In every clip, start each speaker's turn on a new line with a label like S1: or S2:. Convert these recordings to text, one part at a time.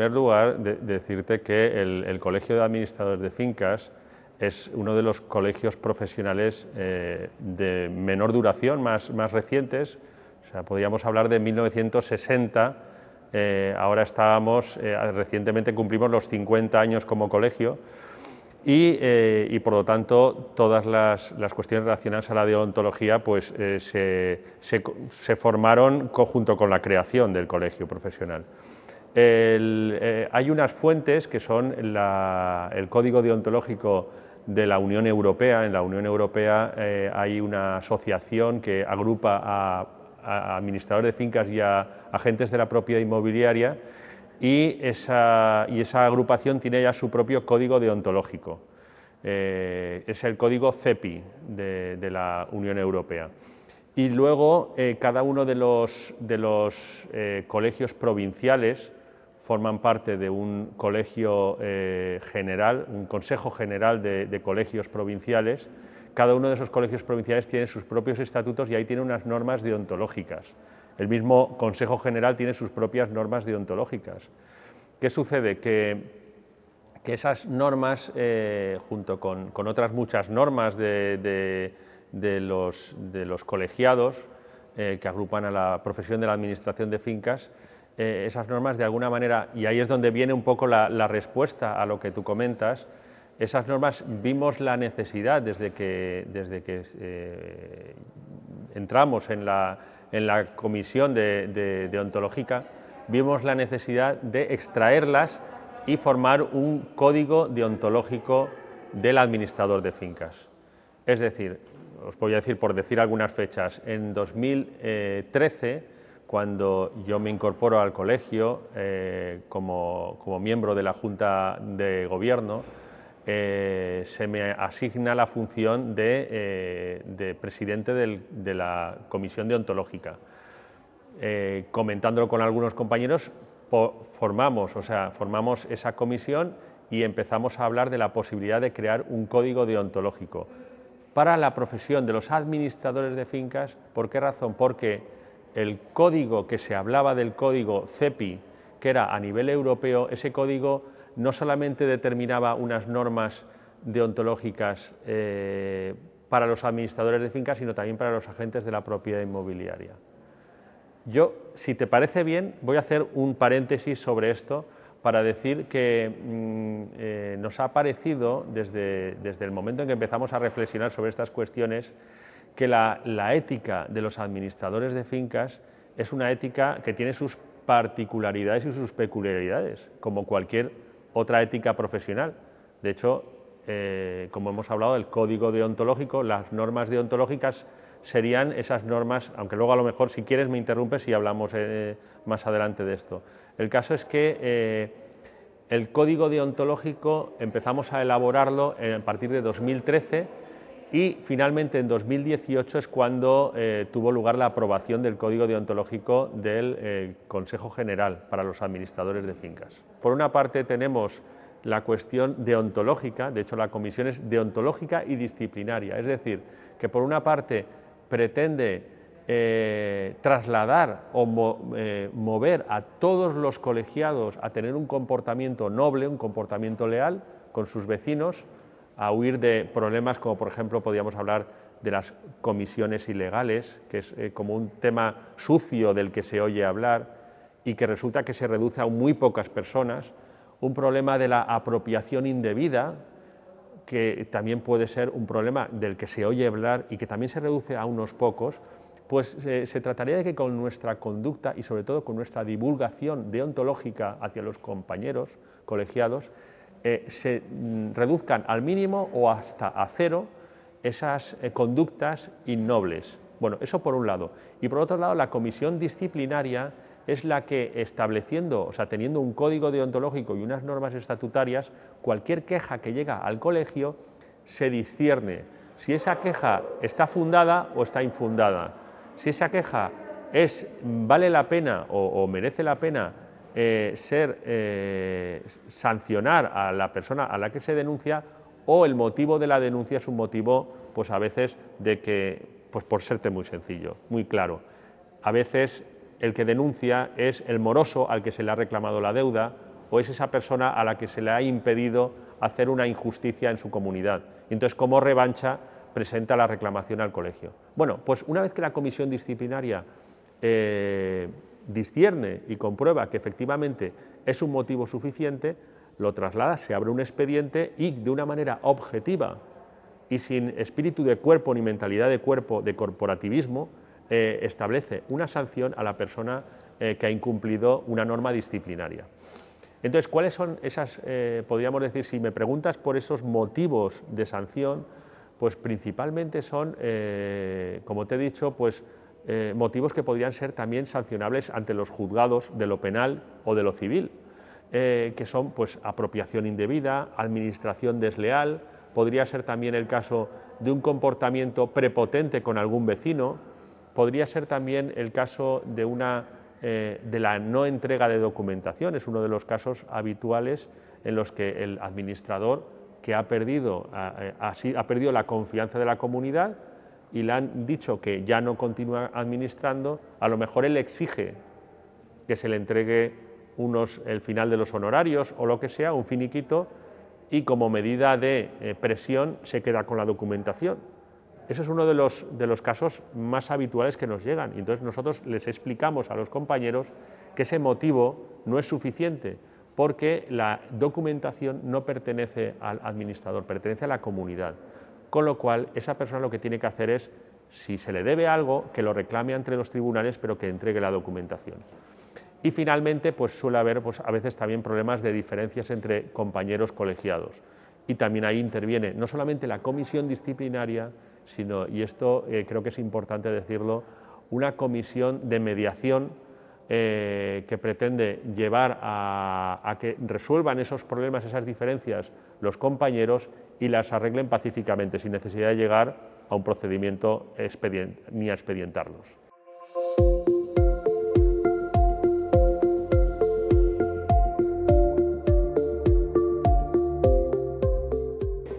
S1: primer lugar, decirte que el, Colegio de Administradores de Fincas es uno de los colegios profesionales eh, de menor duración, más, recientes. O sea, podríamos hablar de 1960. Eh, ahora estábamos, eh, recientemente cumplimos los 50 años como colegio. Y, por lo tanto todas las, cuestiones relacionadas a la deontología pues, se, formaron conjunto junto con la creación del colegio profesional. Eh, hay unas fuentes que son el código deontológico de la Unión Europea. En la Unión Europea eh, hay una asociación que agrupa a, administradores de fincas y a agentes de la propiedad inmobiliaria y esa, agrupación tiene ya su propio código deontológico. Eh, es el código CEPI de, la Unión Europea. Y luego cada uno de los colegios provinciales forman parte de un colegio eh, general, un consejo general de, colegios provinciales. Cada uno de esos colegios provinciales tiene sus propios estatutos y ahí tiene unas normas deontológicas. El mismo consejo general tiene sus propias normas deontológicas. ¿Qué sucede? Que, esas normas, eh, junto con, otras muchas normas de, los, colegiados eh, que agrupan a la profesión de la administración de fincas, eh, esas normas de alguna manera, y ahí es donde viene un poco la, respuesta a lo que tú comentas, esas normas vimos la necesidad desde que, desde que eh, entramos en la, comisión de, de, ontológica, vimos la necesidad de extraerlas y formar un código deontológico del administrador de fincas. Es decir, os voy a decir por decir algunas fechas, en 2013 cuando yo me incorporo al colegio eh, como, miembro de la Junta de Gobierno, eh, se me asigna la función de, eh, presidente de la Comisión de ontológica. comentándolo con algunos compañeros, formamos, o sea, formamos esa comisión y empezamos a hablar de la posibilidad de crear un código deontológico para la profesión de los administradores de fincas. ¿Por qué razón? Porque el código que se hablaba del código CEPI, que era a nivel europeo, ese código no solamente determinaba unas normas deontológicas eh, para los administradores de fincas, sino también para los agentes de la propiedad inmobiliaria. Yo, si te parece bien, voy a hacer un paréntesis sobre esto para decir que mm, eh, nos ha parecido, desde el momento en que empezamos a reflexionar sobre estas cuestiones, que la, ética de los administradores de fincas es una ética que tiene sus particularidades y sus peculiaridades, como cualquier otra ética profesional. De hecho, eh, como hemos hablado, el código deontológico, las normas deontológicas serían esas normas, aunque luego a lo mejor si quieres me interrumpes y hablamos eh, más adelante de esto. El caso es que eh, el código deontológico empezamos a elaborarlo a partir de 2013 y finalmente en 2018 es cuando eh, tuvo lugar la aprobación del Código Deontológico del eh, Consejo General para los Administradores de Fincas. Por una parte tenemos la cuestión deontológica, de hecho la comisión es deontológica y disciplinaria, es decir, que por una parte pretende eh, trasladar o mover a todos los colegiados a tener un comportamiento noble, un comportamiento leal con sus vecinos, a huir de problemas como, por ejemplo, podríamos hablar de las comisiones ilegales, que es eh, como un tema sucio del que se oye hablar y que resulta que se reduce a muy pocas personas, un problema de la apropiación indebida, que también puede ser un problema del que se oye hablar y que también se reduce a unos pocos, pues eh, se trataría de que con nuestra conducta y sobre todo con nuestra divulgación deontológica hacia los compañeros colegiados, eh, se mm, reduzcan al mínimo o hasta a cero esas eh, conductas innobles. Bueno, eso por un lado. Y por otro lado, la comisión disciplinaria es la que estableciendo, o sea, teniendo un código deontológico y unas normas estatutarias, cualquier queja que llega al colegio se discierne si esa queja está fundada o está infundada. Si esa queja es, mm, vale la pena o merece la pena eh, ser, eh, sancionar a la persona a la que se denuncia o el motivo de la denuncia es un motivo, pues a veces, de que, pues por serte muy sencillo, muy claro. A veces el que denuncia es el moroso al que se le ha reclamado la deuda o es esa persona a la que se le ha impedido hacer una injusticia en su comunidad. Entonces, como revancha, presenta la reclamación al colegio. Bueno, pues una vez que la comisión disciplinaria eh, discierne y comprueba que efectivamente es un motivo suficiente, lo traslada, se abre un expediente y de una manera objetiva y sin espíritu de cuerpo ni mentalidad de cuerpo de corporativismo, eh, establece una sanción a la persona eh, que ha incumplido una norma disciplinaria. Entonces, ¿cuáles son esas, eh, podríamos decir, si me preguntas por esos motivos de sanción, pues principalmente son, como te he dicho, pues eh, motivos que podrían ser también sancionables ante los juzgados de lo penal o de lo civil, eh, que son pues, apropiación indebida, administración desleal, podría ser también el caso de un comportamiento prepotente con algún vecino, podría ser también el caso de, una, eh, de la no entrega de documentación, es uno de los casos habituales en los que el administrador que ha perdido, ha perdido la confianza de la comunidad, y le han dicho que ya no continúa administrando, a lo mejor él exige que se le entregue el final de los honorarios o lo que sea, un finiquito, y como medida de eh, presión se queda con la documentación. Ese es uno de los, casos más habituales que nos llegan. entonces nosotros les explicamos a los compañeros que ese motivo no es suficiente, porque la documentación no pertenece al administrador, pertenece a la comunidad con lo cual esa persona lo que tiene que hacer es, si se le debe algo, que lo reclame entre los tribunales, pero que entregue la documentación. Y finalmente, pues suele haber pues, a veces también problemas de diferencias entre compañeros colegiados. Y también ahí interviene no solamente la comisión disciplinaria, sino, y esto eh, creo que es importante decirlo, una comisión de mediación eh, que pretende llevar a que resuelvan esos problemas, esas diferencias, los compañeros y las arreglen pacíficamente, sin necesidad de llegar a un procedimiento ni a expedientarlos.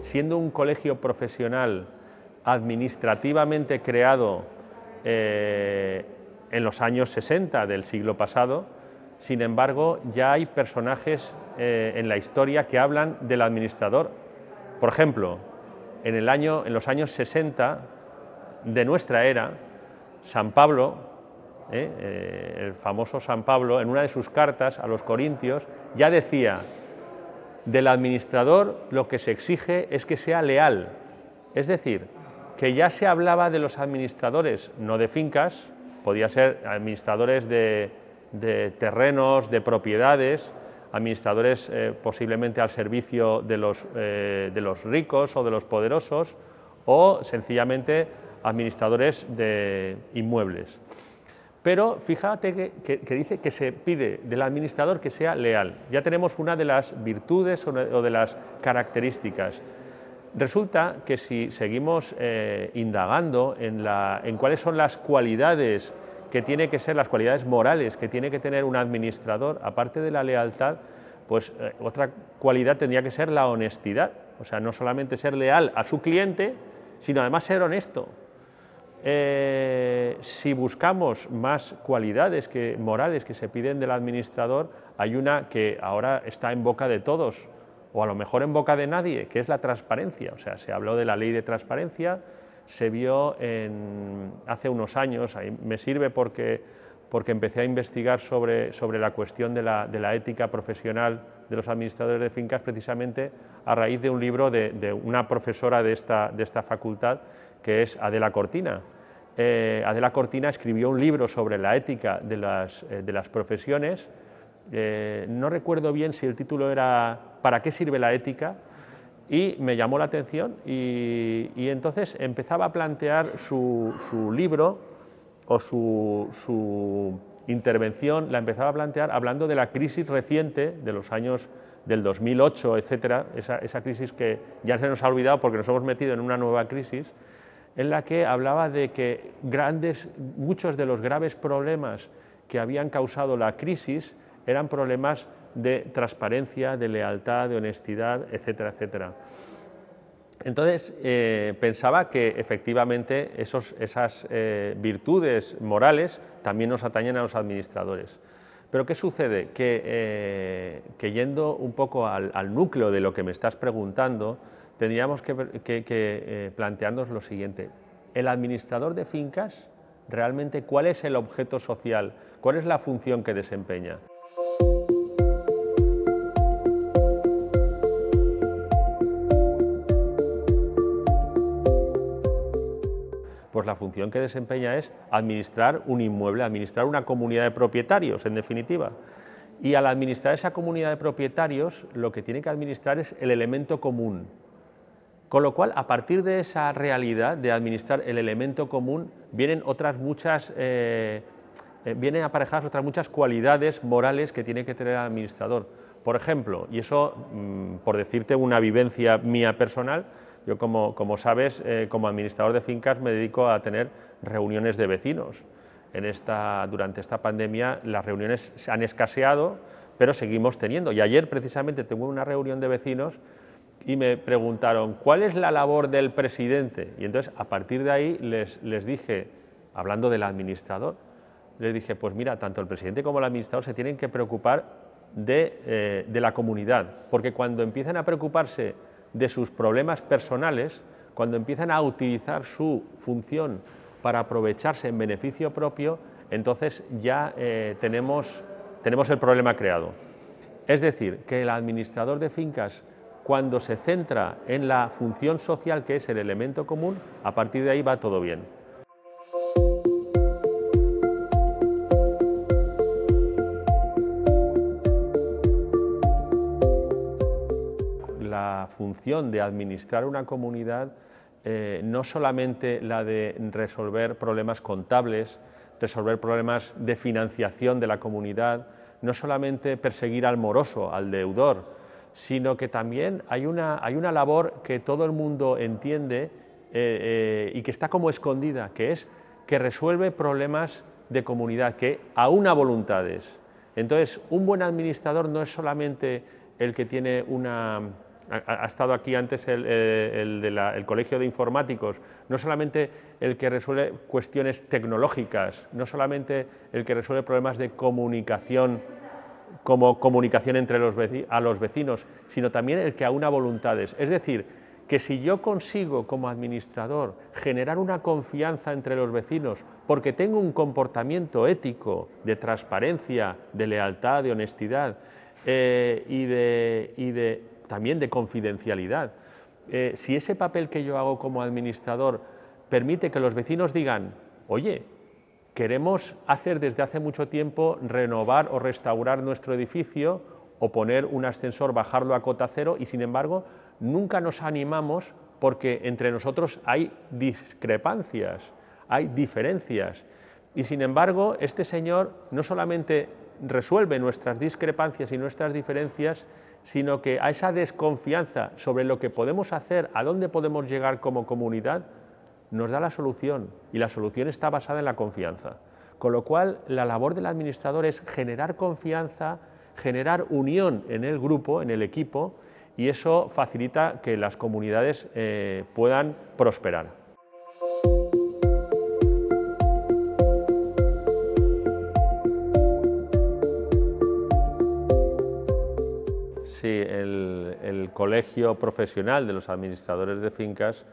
S1: Siendo un colegio profesional administrativamente creado eh, en los años 60 del siglo pasado, sin embargo, ya hay personajes eh, en la historia que hablan del administrador por ejemplo, en, el año, en los años 60 de nuestra era, San Pablo, ¿eh? Eh, el famoso San Pablo, en una de sus cartas a los Corintios, ya decía, del administrador lo que se exige es que sea leal, es decir, que ya se hablaba de los administradores, no de fincas, podía ser administradores de terrenos, de propiedades, administradores eh, posiblemente al servicio de los, eh, de los, ricos o de los poderosos, o sencillamente administradores de inmuebles. Pero fíjate que, dice que se pide del administrador que sea leal. Ya tenemos una de las virtudes o de las características. Resulta que si seguimos eh, indagando en, la, en cuáles son las cualidades que tiene que ser las cualidades morales que tiene que tener un administrador, aparte de la lealtad, pues eh, otra cualidad tendría que ser la honestidad, o sea, no solamente ser leal a su cliente, sino además ser honesto. Eh, si buscamos más cualidades que, morales que se piden del administrador, hay una que ahora está en boca de todos, o a lo mejor en boca de nadie, que es la transparencia. O sea, se habló de la ley de transparencia, se vio hace unos años, me sirve porque, empecé a investigar sobre, la cuestión de la, ética profesional de los administradores de fincas precisamente a raíz de un libro de, una profesora de esta, facultad que es Adela Cortina. Eh, Adela Cortina escribió un libro sobre la ética de las, eh, profesiones. Eh, no recuerdo bien si el título era ¿Para qué sirve la ética? y me llamó la atención y, entonces empezaba a plantear su, libro o su, intervención, la empezaba a plantear hablando de la crisis reciente de los años del 2008, etcétera, esa, esa crisis que ya se nos ha olvidado porque nos hemos metido en una nueva crisis, en la que hablaba de que grandes, muchos de los graves problemas que habían causado la crisis eran problemas de transparencia, de lealtad, de honestidad, etcétera, etcétera. Entonces, eh, pensaba que efectivamente esos, esas eh, virtudes morales también nos atañen a los administradores. Pero ¿qué sucede? Que, eh, yendo un poco al, núcleo de lo que me estás preguntando, tendríamos que, que plantearnos lo siguiente. ¿El administrador de fincas realmente cuál es el objeto social? ¿Cuál es la función que desempeña? pues la función que desempeña es administrar un inmueble, administrar una comunidad de propietarios, en definitiva. Y al administrar esa comunidad de propietarios, lo que tiene que administrar es el elemento común. Con lo cual, a partir de esa realidad de administrar el elemento común, vienen otras muchas, eh, eh, vienen aparejadas otras muchas cualidades morales que tiene que tener el administrador. Por ejemplo, y eso, mm, por decirte una vivencia mía personal, yo, como, sabes, eh, como administrador de fincas me dedico a tener reuniones de vecinos. En esta, durante esta pandemia las reuniones se han escaseado, pero seguimos teniendo. Y ayer precisamente tuve una reunión de vecinos y me preguntaron, ¿cuál es la labor del presidente? Y entonces, a partir de ahí, les, dije, hablando del administrador, les dije, pues mira, tanto el presidente como el administrador se tienen que preocupar de, eh, de la comunidad, porque cuando empiezan a preocuparse de sus problemas personales, cuando empiezan a utilizar su función para aprovecharse en beneficio propio, entonces ya eh, tenemos el problema creado. Es decir, que el administrador de fincas, cuando se centra en la función social, que es el elemento común, a partir de ahí va todo bien. la función de administrar una comunidad eh, no solamente la de resolver problemas contables, resolver problemas de financiación de la comunidad, no solamente perseguir al moroso, al deudor, sino que también hay una, hay una labor que todo el mundo entiende eh, eh, y que está como escondida, que es que resuelve problemas de comunidad, que aún a voluntades. Entonces, un buen administrador no es solamente el que tiene una, ha, estado aquí antes el, de la, Colegio de Informáticos, no solamente el que resuelve cuestiones tecnológicas, no solamente el que resuelve problemas de comunicación como comunicación entre los a los vecinos, sino también el que aúna voluntades. Es decir, que si yo consigo como administrador generar una confianza entre los vecinos porque tengo un comportamiento ético de transparencia, de lealtad, de honestidad, eh, y, también de confidencialidad. Eh, si ese papel que yo hago como administrador permite que los vecinos digan, oye, queremos hacer desde hace mucho tiempo renovar o restaurar nuestro edificio o poner un ascensor, bajarlo a cota cero y sin embargo nunca nos animamos porque entre nosotros hay discrepancias, hay diferencias. Y sin embargo, este señor no solamente resuelve nuestras discrepancias y nuestras diferencias, sino que a esa desconfianza sobre lo que podemos hacer, a dónde podemos llegar como comunidad, nos da la solución y la solución está basada en la confianza. Con lo cual, la labor del administrador es generar confianza, generar unión en el grupo, en el equipo, y eso facilita que las comunidades eh, puedan prosperar. sí, el, Colegio Profesional de los Administradores de Fincas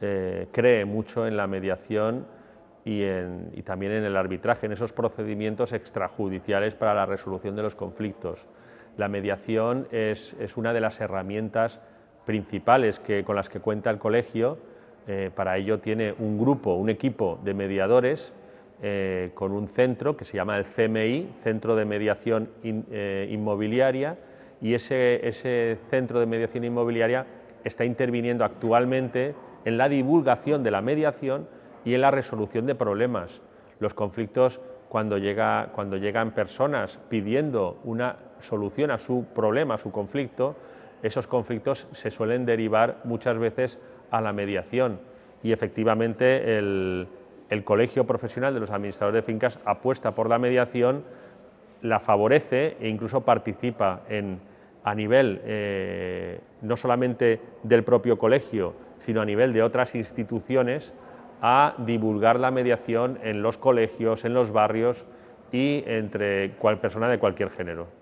S1: eh, cree mucho en la mediación y, también en el arbitraje, en esos procedimientos extrajudiciales para la resolución de los conflictos. La mediación es, una de las herramientas principales con las que cuenta el colegio. Eh, para ello tiene un grupo, un equipo de mediadores eh, con un centro que se llama el CMI, Centro de Mediación Inmobiliaria, y ese, ese centro de mediación inmobiliaria está interviniendo actualmente en la divulgación de la mediación y en la resolución de problemas. Los conflictos cuando, llega, cuando llegan personas pidiendo una solución a su problema, a su conflicto, esos conflictos se suelen derivar muchas veces a la mediación y efectivamente el, el Colegio Profesional de los Administradores de Fincas apuesta por la mediación, la favorece e incluso participa en, a nivel eh, no solamente del propio colegio, sino a nivel de otras instituciones, a divulgar la mediación en los colegios, en los barrios y entre personas persona de cualquier género.